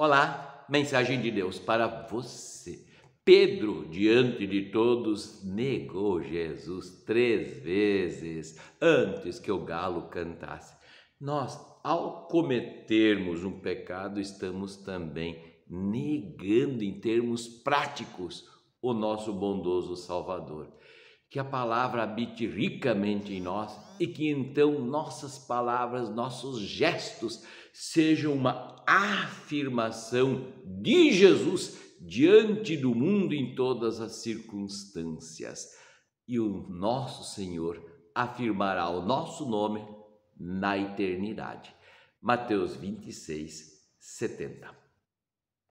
Olá, mensagem de Deus para você. Pedro, diante de todos, negou Jesus três vezes antes que o galo cantasse. Nós, ao cometermos um pecado, estamos também negando em termos práticos o nosso bondoso Salvador que a palavra habite ricamente em nós e que então nossas palavras, nossos gestos sejam uma afirmação de Jesus diante do mundo em todas as circunstâncias. E o nosso Senhor afirmará o nosso nome na eternidade. Mateus 26, 70.